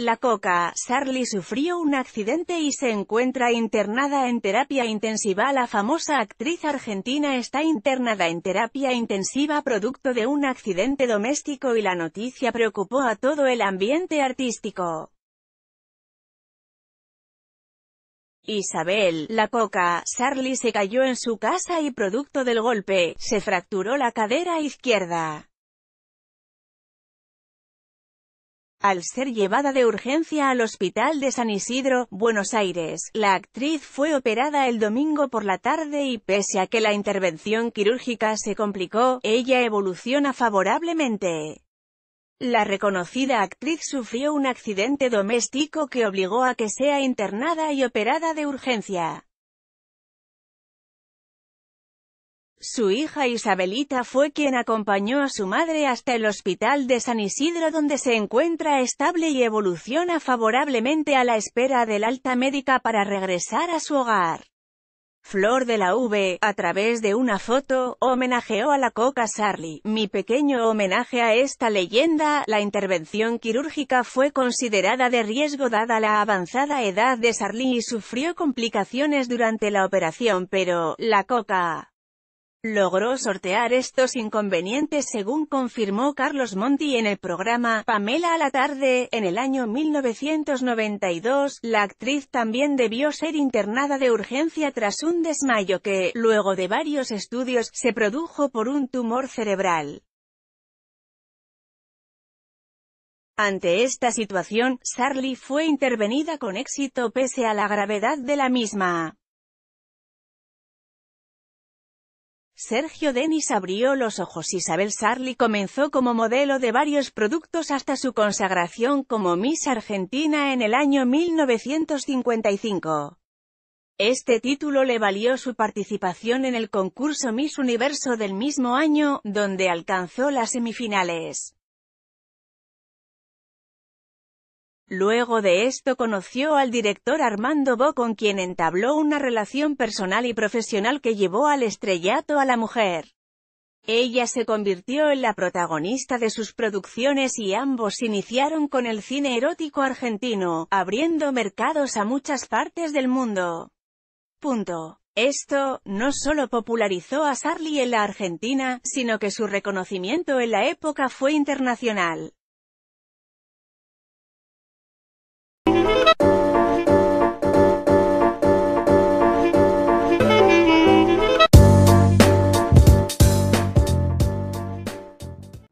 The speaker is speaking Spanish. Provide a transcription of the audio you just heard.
La coca, Charlie sufrió un accidente y se encuentra internada en terapia intensiva. La famosa actriz argentina está internada en terapia intensiva producto de un accidente doméstico y la noticia preocupó a todo el ambiente artístico. Isabel, la coca, Charlie se cayó en su casa y producto del golpe, se fracturó la cadera izquierda. Al ser llevada de urgencia al Hospital de San Isidro, Buenos Aires, la actriz fue operada el domingo por la tarde y pese a que la intervención quirúrgica se complicó, ella evoluciona favorablemente. La reconocida actriz sufrió un accidente doméstico que obligó a que sea internada y operada de urgencia. Su hija Isabelita fue quien acompañó a su madre hasta el hospital de San Isidro donde se encuentra estable y evoluciona favorablemente a la espera del alta médica para regresar a su hogar. Flor de la V, a través de una foto, homenajeó a la coca Sarli. Mi pequeño homenaje a esta leyenda, la intervención quirúrgica fue considerada de riesgo dada la avanzada edad de Sarli y sufrió complicaciones durante la operación pero, la coca Logró sortear estos inconvenientes según confirmó Carlos Monti en el programa Pamela a la tarde, en el año 1992, la actriz también debió ser internada de urgencia tras un desmayo que, luego de varios estudios, se produjo por un tumor cerebral. Ante esta situación, Sarli fue intervenida con éxito pese a la gravedad de la misma. Sergio Denis abrió los ojos. Isabel Sarli comenzó como modelo de varios productos hasta su consagración como Miss Argentina en el año 1955. Este título le valió su participación en el concurso Miss Universo del mismo año, donde alcanzó las semifinales. Luego de esto conoció al director Armando Bo con quien entabló una relación personal y profesional que llevó al estrellato a la mujer. Ella se convirtió en la protagonista de sus producciones y ambos iniciaron con el cine erótico argentino, abriendo mercados a muchas partes del mundo. Esto, no solo popularizó a Sarli en la Argentina, sino que su reconocimiento en la época fue internacional.